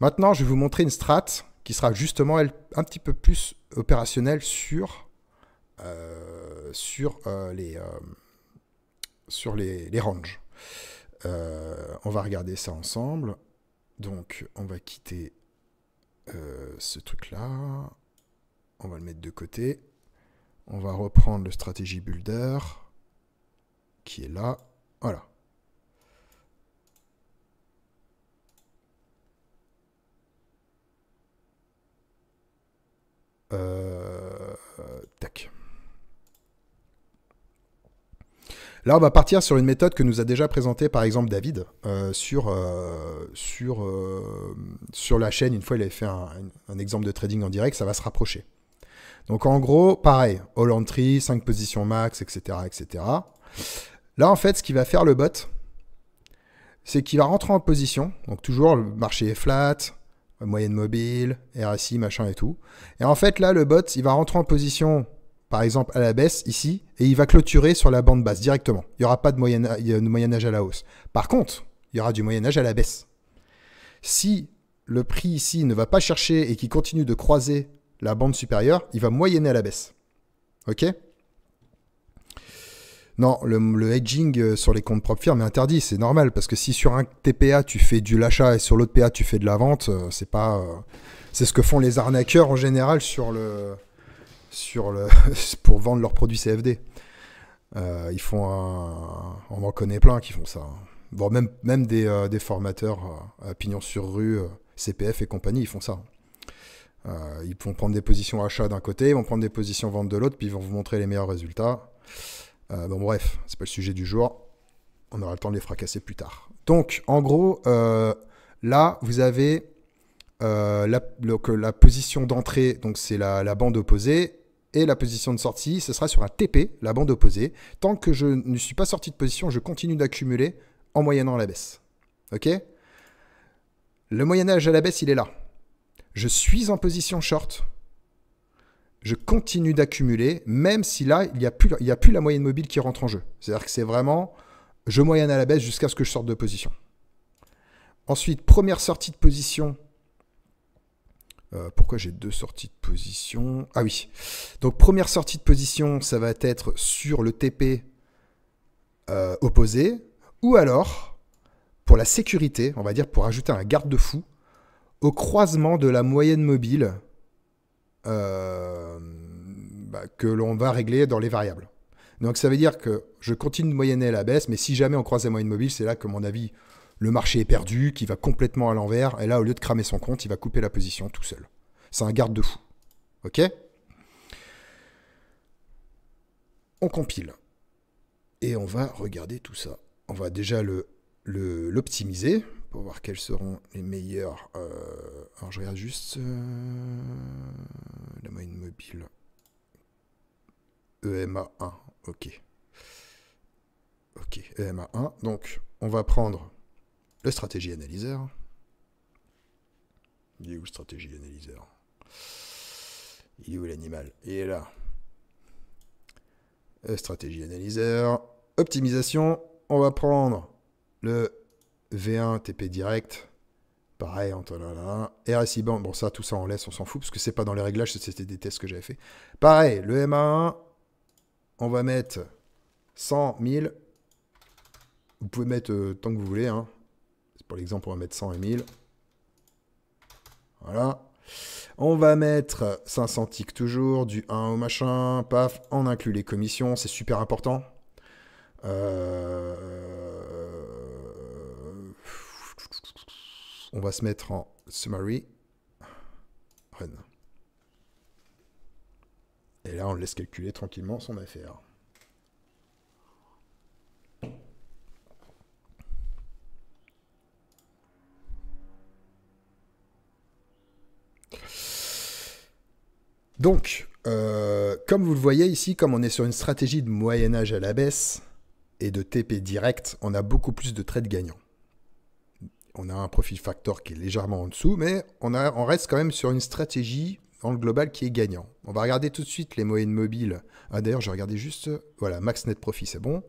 Maintenant je vais vous montrer une strat qui sera justement elle, un petit peu plus opérationnelle sur, euh, sur, euh, les, euh, sur les, les ranges. on va regarder ça ensemble. Donc on va quitter euh, ce truc-là. On va le mettre de côté. On va reprendre le stratégie builder qui est là. Voilà. Euh, tac. Là, on va partir sur une méthode que nous a déjà présentée par exemple David euh, sur, euh, sur, euh, sur la chaîne. Une fois, il avait fait un, exemple de trading en direct, ça va se rapprocher. Donc en gros, pareil, all entry, 5 positions max, etc., etc. Là, en fait, ce qui va faire le bot, c'est qu'il va rentrer en position. Donc toujours, le marché est flat, moyenne mobile, RSI, machin et tout. Et en fait, là, le bot, il va rentrer en position par exemple à la baisse ici, et il va clôturer sur la bande basse directement. Il n'y aura pas de moyen, âge à la hausse. Par contre, il y aura du moyen âge à la baisse. Si le prix ici ne va pas chercher et qui continue de croiser la bande supérieure, il va moyenner à la baisse. Ok Non, le, hedging euh, sur les comptes propres firmes est interdit, c'est normal, parce que si sur un TPA tu fais du l'achat et sur l'autre PA tu fais de la vente, euh, c'est pas. Euh, c'est ce que font les arnaqueurs en général sur le sur le pour vendre leurs produits CFD. Euh, ils font on en connaît plein qui font ça. Bon, hein. même, même des, euh, formateurs euh, à pignon sur rue, CPF et compagnie, ils font ça. ils vont prendre des positions achat d'un côté, ils vont prendre des positions vente de l'autre, puis ils vont vous montrer les meilleurs résultats. bon, bref, c'est pas le sujet du jour. On aura le temps de les fracasser plus tard. Donc, en gros, là, vous avez la, position d'entrée, donc c'est la, la, bande opposée, et la position de sortie, ce sera sur un TP, la bande opposée. Tant que je ne suis pas sorti de position, je continue d'accumuler en moyennant la baisse. Ok Le moyennage à la baisse, il est là. Je suis en position short. Je continue d'accumuler, même si là, il n'y a plus la moyenne mobile qui rentre en jeu. C'est-à-dire que c'est vraiment, je moyenne à la baisse jusqu'à ce que je sorte de position. Ensuite, première sortie de position euh, pourquoi j'ai deux sorties de position Ah oui. Donc première sortie de position, ça va être sur le TP euh, opposé. Ou alors, pour la sécurité, on va dire pour ajouter un garde-fou, au croisement de la moyenne mobile euh, bah, que l'on va régler dans les variables. Donc ça veut dire que je continue de moyenner à la baisse, mais si jamais on croise la moyenne mobile, c'est là que mon avis le marché est perdu, qui va complètement à l'envers, et là, au lieu de cramer son compte, il va couper la position tout seul. C'est un garde de fou. OK On compile. Et on va regarder tout ça. On va déjà l'optimiser le, pour voir quels seront les meilleurs. Euh, alors je regarde juste euh, la moyenne mobile. EMA1, ok. Ok, EMA1. Donc on va prendre le stratégie analyseur. Il est où le stratégie analyseur Il est où l'animal Il est là. Le euh, stratégie analyseur. Optimisation. On va prendre le V1 TP direct. Pareil, RSI band. Bon, ça, tout ça, on laisse, on s'en fout, parce que c'est pas dans les réglages, c'était des tests que j'avais fait. Pareil, le MA1, on va mettre 100 000. Vous pouvez mettre euh, tant que vous voulez. Hein. Pour l'exemple, on va mettre 100 et 1000. Voilà. On va mettre 500 tics toujours, du 1 au machin, paf, on inclut les commissions, c'est super important. Euh, on va se mettre en summary. Run. Et là, on laisse calculer tranquillement son affaire. Donc, euh, comme vous le voyez ici, comme on est sur une stratégie de Moyen Âge à la baisse et de TP direct, on a beaucoup plus de trades gagnants. On a un profit factor qui est légèrement en dessous, mais on, reste quand même sur une stratégie en global qui est gagnant. On va regarder tout de suite les moyennes mobiles. Ah, D'ailleurs, je regardais juste, voilà, max net profit, c'est bon.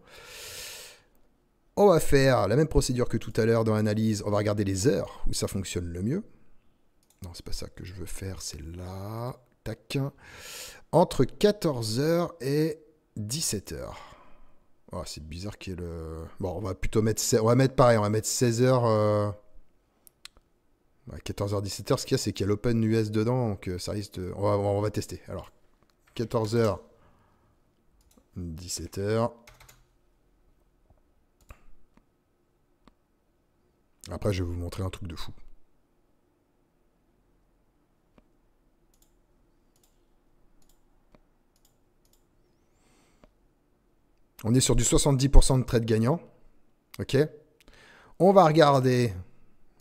On va faire la même procédure que tout à l'heure dans l'analyse. On va regarder les heures où ça fonctionne le mieux. Non, c'est pas ça que je veux faire, c'est là tac, entre 14h et 17h. Ah, c'est bizarre qu'il y le... Bon, on va plutôt mettre... On va mettre pareil, on va mettre 16h... 14h, 17h, ce qu'il y a, c'est qu'il y a l'Open US dedans, donc euh, ça risque On va, on va tester. Alors, 14h, 17h. Après, je vais vous montrer un truc de fou. On est sur du 70% de trades gagnants. OK On va regarder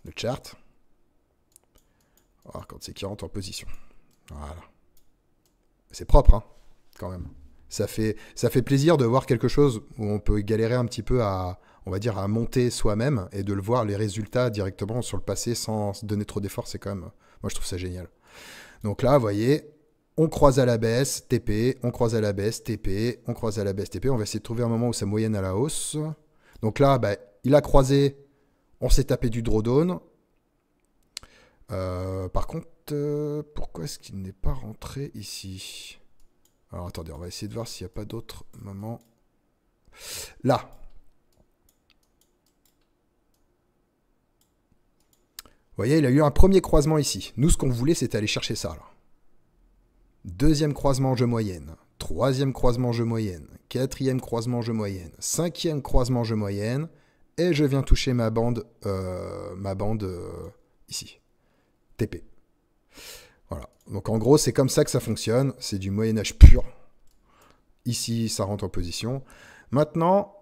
le chart. On quand c'est qui rentre en position. Voilà. C'est propre, hein, quand même. Ça fait, ça fait plaisir de voir quelque chose où on peut galérer un petit peu à, on va dire, à monter soi-même et de le voir les résultats directement sur le passé sans donner trop d'efforts. C'est quand même, moi je trouve ça génial. Donc là, vous voyez, on croise à la baisse, TP, on croise à la baisse, TP, on croise à la baisse, TP. On va essayer de trouver un moment où ça moyenne à la hausse. Donc là, bah, il a croisé, on s'est tapé du drawdown. Euh, par contre, euh, pourquoi est-ce qu'il n'est pas rentré ici Alors attendez, on va essayer de voir s'il n'y a pas d'autres moments. Là. Vous voyez, il a eu un premier croisement ici. Nous, ce qu'on voulait, c'était aller chercher ça. Là. Deuxième croisement je moyenne, troisième croisement je moyenne, quatrième croisement je moyenne, cinquième croisement je moyenne, et je viens toucher ma bande, euh, ma bande euh, ici, TP. Voilà. Donc en gros, c'est comme ça que ça fonctionne. C'est du Moyen Âge pur. Ici, ça rentre en position. Maintenant,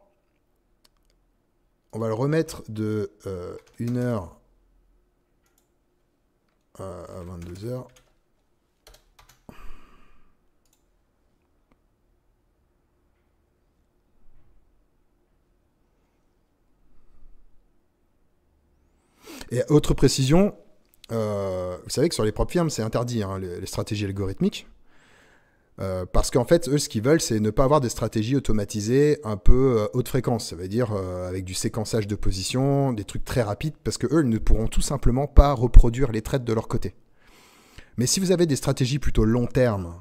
on va le remettre de 1h euh, à 22h. Et autre précision, euh, vous savez que sur les propres firmes, c'est interdit, hein, les, stratégies algorithmiques. Euh, parce qu'en fait, eux, ce qu'ils veulent, c'est ne pas avoir des stratégies automatisées un peu euh, haute fréquence. Ça veut dire avec du séquençage de position, des trucs très rapides, parce qu'eux, eux, ils ne pourront tout simplement pas reproduire les trades de leur côté. Mais si vous avez des stratégies plutôt long terme,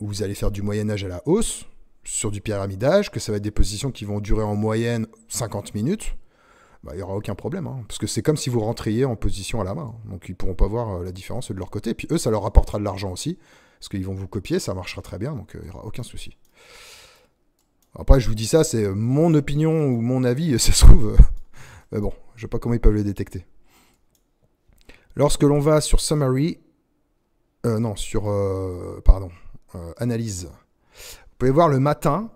où vous allez faire du Moyen-Âge à la hausse, sur du pyramidage, que ça va être des positions qui vont durer en moyenne 50 minutes, il bah, n'y aura aucun problème. Hein. parce que c'est comme si vous rentriez en position à la main. Hein. donc ils ne pourront pas voir euh, la différence de leur côté. Et puis eux, ça leur apportera de l'argent aussi. Parce qu'ils vont vous copier, ça marchera très bien. Donc il euh, n'y aura aucun souci. Après, je vous dis ça, c'est euh, mon opinion ou mon avis, ça se trouve. mais bon, je ne sais pas comment ils peuvent le détecter. Lorsque l'on va sur Summary, non, sur, pardon, Analyse, vous pouvez voir le matin,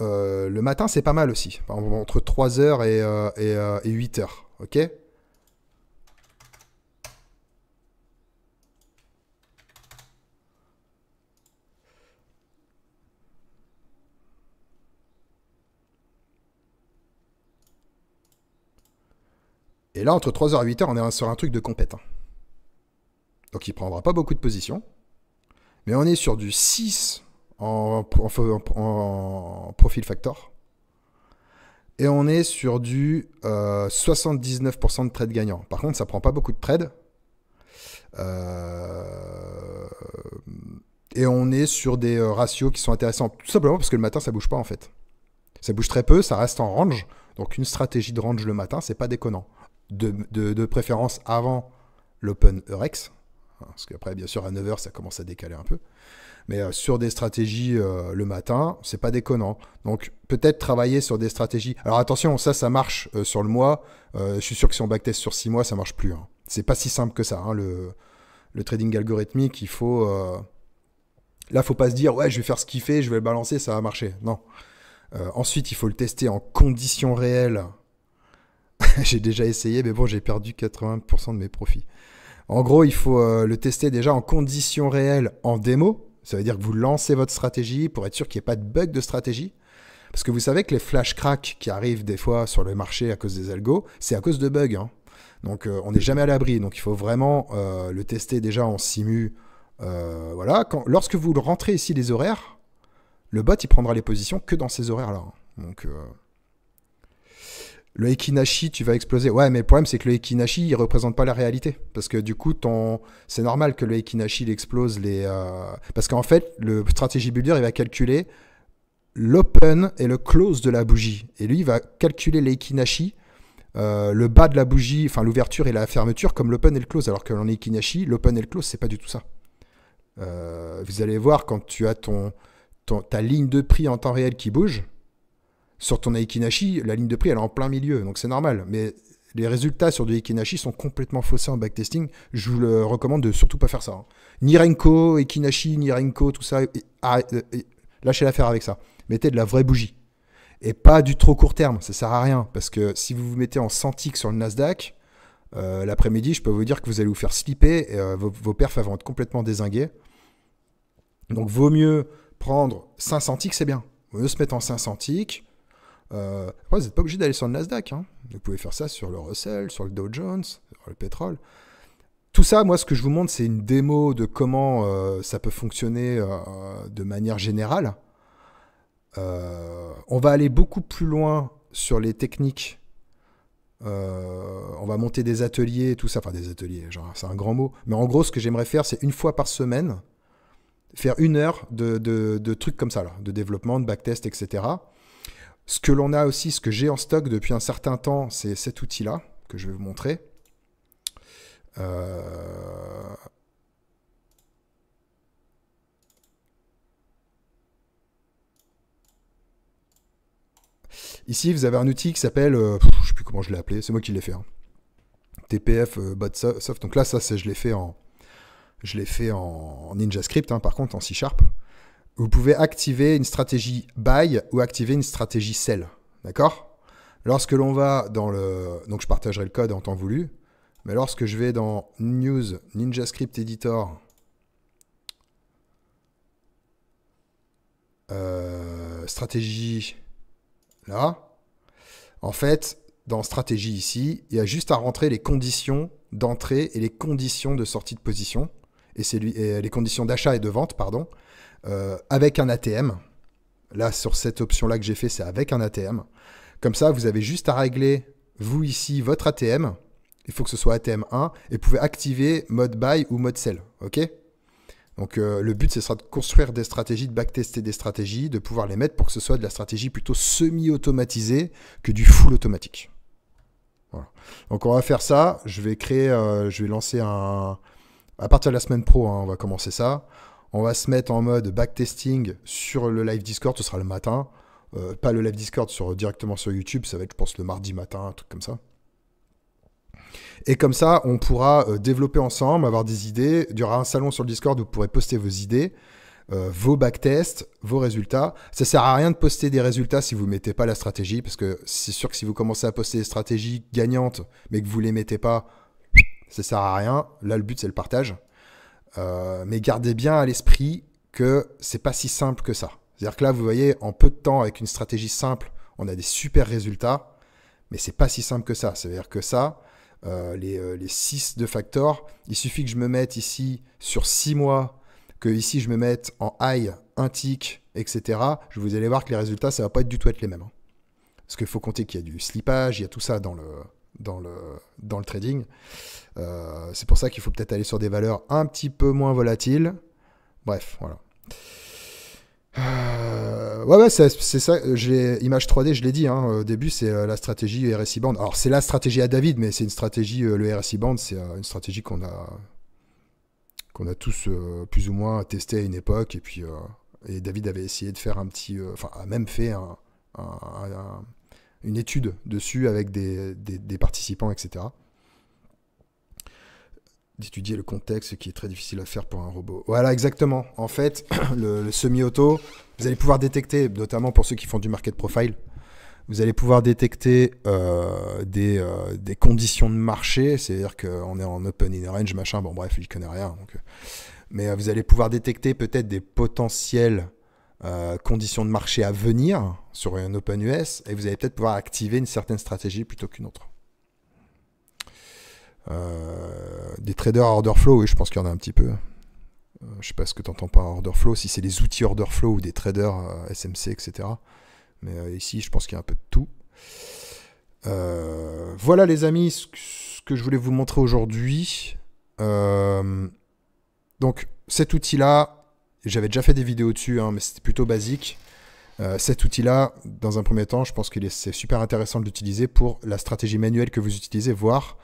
Euh, le matin, c'est pas mal aussi. Entre 3h et, 8h. Euh, euh, ok Et là, entre 3h et 8h, on est sur un truc de compète. Hein. Donc il prendra pas beaucoup de position. Mais on est sur du 6 en, profil factor. Et on est sur du 79% euh, de trades gagnants. Par contre, ça prend pas beaucoup de trades. Euh, et on est sur des euh, ratios qui sont intéressants. Tout simplement parce que le matin, ça bouge pas en fait. Ça bouge très peu, ça reste en range. Donc une stratégie de range le matin, c'est pas déconnant. De, de préférence avant l'Open Eurex. Hein, parce qu'après, bien sûr, à 9h, ça commence à décaler un peu mais euh, sur des stratégies euh, le matin, c'est pas déconnant. Donc peut-être travailler sur des stratégies. Alors attention, ça, ça marche euh, sur le mois. je suis sûr que si on backtest sur six mois, ça marche plus. Hein. C'est pas si simple que ça. Hein, le, trading algorithmique, il faut Là, faut pas se dire ouais, je vais faire ce qu'il fait, je vais le balancer, ça va marcher. Non. ensuite, il faut le tester en conditions réelles. j'ai déjà essayé, mais bon, j'ai perdu 80% de mes profits. En gros, il faut le tester déjà en conditions réelles en démo. Ça veut dire que vous lancez votre stratégie pour être sûr qu'il n'y ait pas de bug de stratégie. Parce que vous savez que les flash cracks qui arrivent des fois sur le marché à cause des algos, c'est à cause de bugs. Hein. Donc euh, on n'est jamais à l'abri. Donc il faut vraiment euh, le tester déjà en simu. Euh, voilà. Quand, lorsque vous rentrez ici les horaires, le bot il prendra les positions que dans ces horaires-là. Hein. Donc le Ekinashi, tu vas exploser. Ouais, mais le problème, c'est que le Ekinashi, il représente pas la réalité. Parce que du coup, c'est normal que le Ekinashi, il explose les. Euh, parce qu'en fait, le stratégie builder, il va calculer l'open et le close de la bougie. Et lui, il va calculer l'Ekinashi, euh, le bas de la bougie, enfin l'ouverture et la fermeture, comme l'open et le close. Alors que dans l'Ekinashi, l'open et le close, c'est pas du tout ça. Euh, vous allez voir, quand tu as ton, ta ligne de prix en temps réel qui bouge, sur ton Aikinashi, la ligne de prix, elle est en plein milieu, donc c'est normal. Mais les résultats sur du Ikinashi sont complètement faussés en backtesting. Je vous le recommande de surtout pas faire ça. Nirenko, hein. Ni Renko, ni Renko, tout ça. Ah, euh, lâchez l'affaire avec ça. Mettez de la vraie bougie. Et pas du trop court terme, ça sert à rien. Parce que si vous vous mettez en ticks sur le Nasdaq, euh, l'après-midi, je peux vous dire que vous allez vous faire slipper et euh, vos, vos, perfs vont être complètement désingués. Donc vaut mieux prendre 500 ticks, c'est bien. Vaut mieux se mettre en 500 ticks. Euh, vous n'êtes pas obligé d'aller sur le Nasdaq. Hein. Vous pouvez faire ça sur le Russell, sur le Dow Jones, sur le pétrole. Tout ça, moi, ce que je vous montre, c'est une démo de comment euh, ça peut fonctionner euh, de manière générale. on va aller beaucoup plus loin sur les techniques. on va monter des ateliers, tout ça. Enfin, des ateliers, c'est un grand mot. Mais en gros, ce que j'aimerais faire, c'est une fois par semaine, faire une heure de, trucs comme ça, de développement, de backtest, etc. Ce que l'on a aussi, ce que j'ai en stock depuis un certain temps, c'est cet outil-là que je vais vous montrer. Euh, ici, vous avez un outil qui s'appelle, euh, je ne sais plus comment je l'ai appelé, c'est moi qui l'ai fait. Hein. TPF euh, BotSoft. Donc là, ça, je l'ai fait en, je l'ai fait en, NinjaScript, hein, par contre, en C Sharp vous pouvez activer une stratégie buy ou activer une stratégie sell. D'accord Lorsque l'on va dans le... Donc je partagerai le code en temps voulu. Mais lorsque je vais dans News, NinjaScript Editor, euh, stratégie, là, en fait, dans stratégie ici, il y a juste à rentrer les conditions d'entrée et les conditions de sortie de position, et, c'est les conditions d'achat et de vente, pardon, euh, avec un ATM. Là, sur cette option-là que j'ai fait, c'est avec un ATM. Comme ça, vous avez juste à régler, vous ici, votre ATM. Il faut que ce soit ATM 1 et vous pouvez activer mode buy ou mode sell. OK donc euh, le but, ce sera de construire des stratégies, de backtester des stratégies, de pouvoir les mettre pour que ce soit de la stratégie plutôt semi-automatisée que du full automatique. Voilà. Donc on va faire ça. Je vais créer, euh, je vais lancer un... À partir de la semaine pro, hein, on va commencer ça. On va se mettre en mode backtesting sur le live Discord, ce sera le matin. Euh, pas le live Discord sur, directement sur YouTube, ça va être, je pense, le mardi matin, un truc comme ça. Et comme ça, on pourra euh, développer ensemble, avoir des idées. Il y aura un salon sur le Discord où vous pourrez poster vos idées, euh, vos backtests, vos résultats. Ça sert à rien de poster des résultats si vous ne mettez pas la stratégie, parce que c'est sûr que si vous commencez à poster des stratégies gagnantes, mais que vous ne les mettez pas, ça sert à rien. Là, le but, c'est le partage. Euh, mais gardez bien à l'esprit que c'est pas si simple que ça. C'est-à-dire que là, vous voyez, en peu de temps, avec une stratégie simple, on a des super résultats, mais c'est pas si simple que ça. C'est-à-dire que ça, euh, les, 6 euh, de factor, il suffit que je me mette ici sur 6 mois, que ici je me mette en high, un tick, etc. Je vous allez voir que les résultats, ça va pas être du tout être les mêmes. Hein. Parce qu'il faut compter qu'il y a du slippage, il y a tout ça dans le, dans le, dans le trading. Euh, c'est pour ça qu'il faut peut-être aller sur des valeurs un petit peu moins volatiles. Bref, voilà. Euh, ouais, ouais, c'est ça. j'ai Image 3D, je l'ai dit hein, au début, c'est euh, la stratégie RSI Band. Alors, c'est la stratégie à David, mais c'est une stratégie, le RSI Band, c'est une stratégie qu'on a, qu'on a tous plus ou moins testé à une époque. Et puis, et David avait essayé de faire un petit. Enfin, a même fait une étude dessus avec des, des participants, etc d'étudier le contexte, ce qui est très difficile à faire pour un robot. Voilà, exactement. En fait, le, semi-auto, vous allez pouvoir détecter, notamment pour ceux qui font du market profile, vous allez pouvoir détecter euh, des, euh, des, conditions de marché, c'est-à-dire qu'on est en open in range, machin, bon bref, je connais rien. Donc, euh, mais vous allez pouvoir détecter peut-être des potentielles conditions de marché à venir sur un open US, et vous allez peut-être pouvoir activer une certaine stratégie plutôt qu'une autre. Euh, des traders à order flow, et je pense qu'il y en a un petit peu. Euh, je sais pas ce que tu entends par order flow, si c'est des outils order flow ou des traders euh, SMC, etc. Mais euh, ici, je pense qu'il y a un peu de tout. voilà les amis, ce que, je voulais vous montrer aujourd'hui. donc cet outil-là, j'avais déjà fait des vidéos dessus, hein, mais c'était plutôt basique. cet outil-là, dans un premier temps, je pense que c'est super intéressant de l'utiliser pour la stratégie manuelle que vous utilisez, voire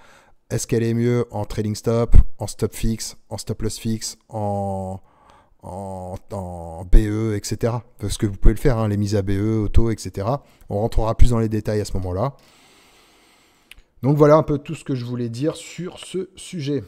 est-ce qu'elle est mieux en trading stop, en stop fixe, en stop loss fixe, en, en, BE, etc. Parce que vous pouvez le faire, hein, les mises à BE, auto, etc. On rentrera plus dans les détails à ce moment-là. Donc voilà un peu tout ce que je voulais dire sur ce sujet.